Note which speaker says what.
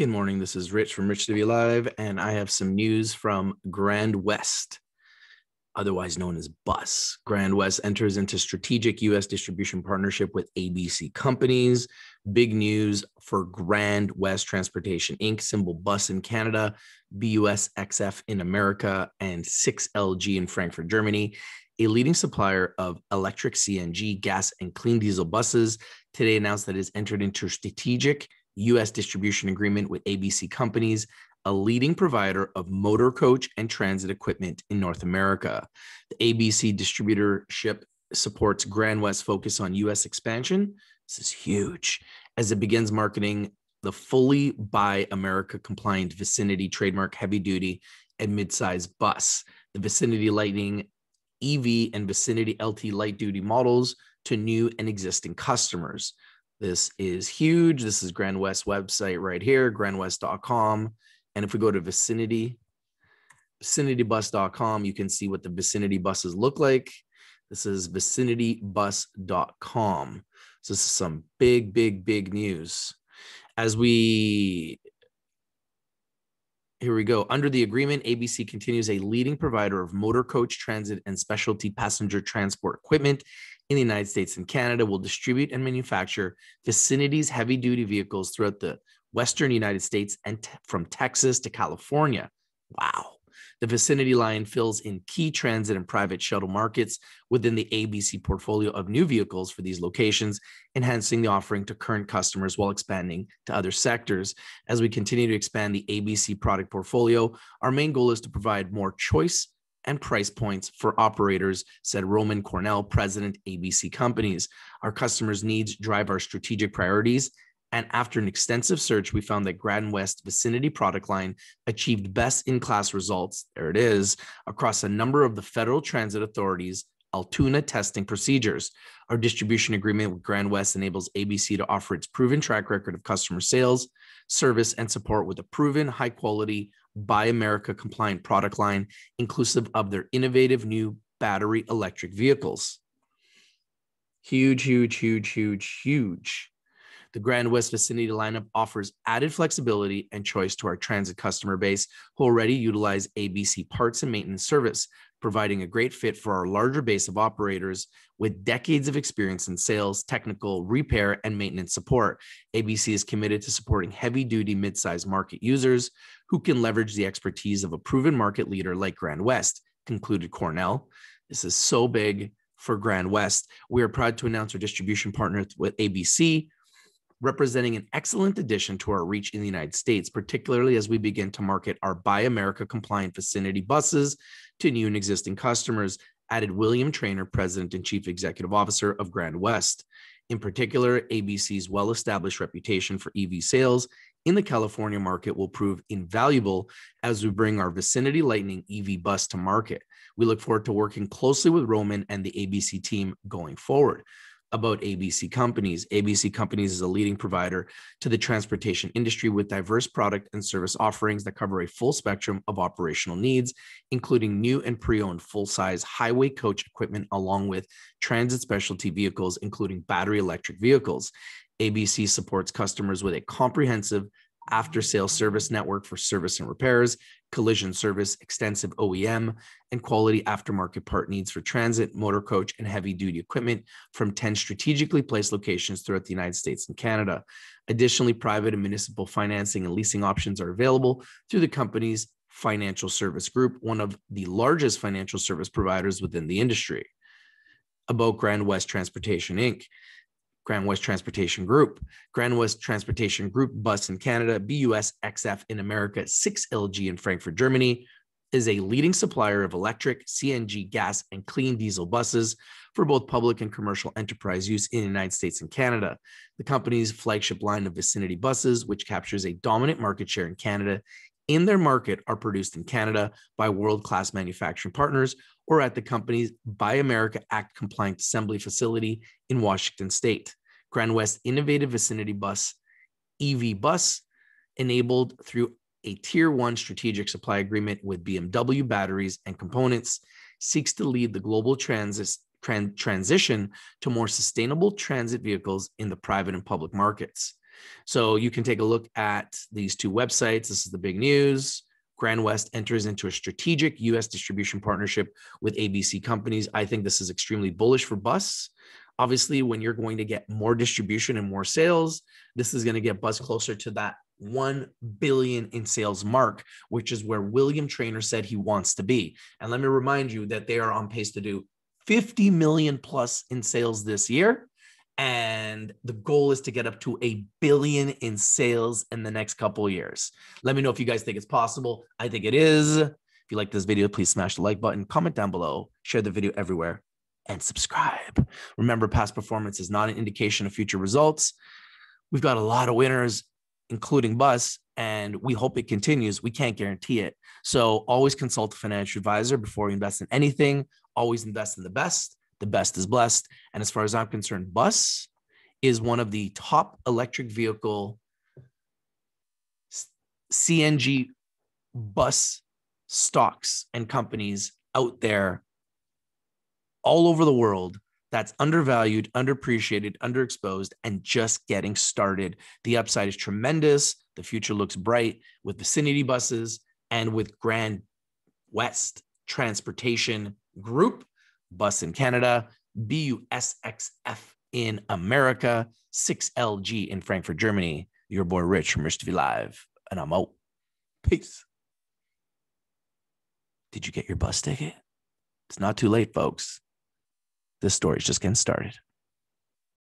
Speaker 1: Good morning. This is Rich from Rich to Be Live, and I have some news from Grand West, otherwise known as Bus. Grand West enters into strategic U.S. distribution partnership with ABC Companies. Big news for Grand West Transportation Inc., symbol Bus in Canada, BUSXF in America, and 6LG in Frankfurt, Germany. A leading supplier of electric CNG, gas, and clean diesel buses today announced that it's entered into strategic U.S. distribution agreement with ABC Companies, a leading provider of motor coach and transit equipment in North America. The ABC distributorship supports Grand West's focus on U.S. expansion. This is huge as it begins marketing the fully Buy America compliant Vicinity trademark heavy duty and midsize bus, the Vicinity Lightning EV and Vicinity LT light duty models to new and existing customers. This is huge. This is Grand West website right here, grandwest.com. And if we go to vicinity, vicinitybus.com, you can see what the vicinity buses look like. This is vicinitybus.com. So this is some big, big, big news. As we here we go. Under the agreement, ABC continues a leading provider of motor coach transit and specialty passenger transport equipment in the United States and Canada, will distribute and manufacture facilities heavy duty vehicles throughout the Western United States and from Texas to California. Wow. The vicinity line fills in key transit and private shuttle markets within the ABC portfolio of new vehicles for these locations, enhancing the offering to current customers while expanding to other sectors. As we continue to expand the ABC product portfolio, our main goal is to provide more choice and price points for operators, said Roman Cornell, president ABC Companies. Our customers' needs drive our strategic priorities and after an extensive search, we found that Grand West Vicinity product line achieved best in class results, there it is, across a number of the Federal Transit Authority's Altoona testing procedures. Our distribution agreement with Grand West enables ABC to offer its proven track record of customer sales, service, and support with a proven high quality, Buy America compliant product line, inclusive of their innovative new battery electric vehicles. Huge, huge, huge, huge, huge the Grand West Vicinity lineup offers added flexibility and choice to our transit customer base who already utilize ABC parts and maintenance service, providing a great fit for our larger base of operators with decades of experience in sales, technical, repair, and maintenance support. ABC is committed to supporting heavy duty midsize market users who can leverage the expertise of a proven market leader like Grand West, concluded Cornell. This is so big for Grand West. We are proud to announce our distribution partner with ABC, representing an excellent addition to our reach in the United States, particularly as we begin to market our Buy America compliant vicinity buses to new and existing customers, added William Trainer, President and Chief Executive Officer of Grand West. In particular, ABC's well established reputation for EV sales in the California market will prove invaluable as we bring our Vicinity Lightning EV bus to market. We look forward to working closely with Roman and the ABC team going forward about ABC Companies. ABC Companies is a leading provider to the transportation industry with diverse product and service offerings that cover a full spectrum of operational needs, including new and pre owned full size highway coach equipment, along with transit specialty vehicles, including battery electric vehicles. ABC supports customers with a comprehensive after sales service network for service and repairs, collision service, extensive OEM, and quality aftermarket part needs for transit, motor coach, and heavy duty equipment from 10 strategically placed locations throughout the United States and Canada. Additionally, private and municipal financing and leasing options are available through the company's financial service group, one of the largest financial service providers within the industry. About Grand West Transportation Inc. Grand West Transportation Group. Grand West Transportation Group Bus in Canada, BUS XF in America, 6LG in Frankfurt, Germany, is a leading supplier of electric, CNG, gas, and clean diesel buses for both public and commercial enterprise use in the United States and Canada. The company's flagship line of vicinity buses, which captures a dominant market share in Canada, in their market are produced in Canada by world class manufacturing partners or at the company's Buy America Act compliant assembly facility in Washington state. Grand West Innovative Vicinity Bus, EV Bus, enabled through a tier one strategic supply agreement with BMW batteries and components, seeks to lead the global transit, tran- transition to more sustainable transit vehicles in the private and public markets. So you can take a look at these two websites. This is the big news. Grand West enters into a strategic US distribution partnership with ABC companies. I think this is extremely bullish for bus obviously when you're going to get more distribution and more sales this is going to get buzz closer to that 1 billion in sales mark which is where william trainer said he wants to be and let me remind you that they are on pace to do 50 million plus in sales this year and the goal is to get up to a billion in sales in the next couple years let me know if you guys think it's possible i think it is if you like this video please smash the like button comment down below share the video everywhere and subscribe. Remember, past performance is not an indication of future results. We've got a lot of winners, including Bus, and we hope it continues. We can't guarantee it. So always consult a financial advisor before you invest in anything. Always invest in the best. The best is blessed. And as far as I'm concerned, Bus is one of the top electric vehicle CNG bus stocks and companies out there all over the world that's undervalued, underappreciated, underexposed, and just getting started. The upside is tremendous. The future looks bright with vicinity buses and with Grand West Transportation Group, bus in Canada, BUSXF in America, 6LG in Frankfurt, Germany. Your boy Rich from Rich Live, and I'm out. Peace. Did you get your bus ticket? It's not too late, folks this story is just getting started.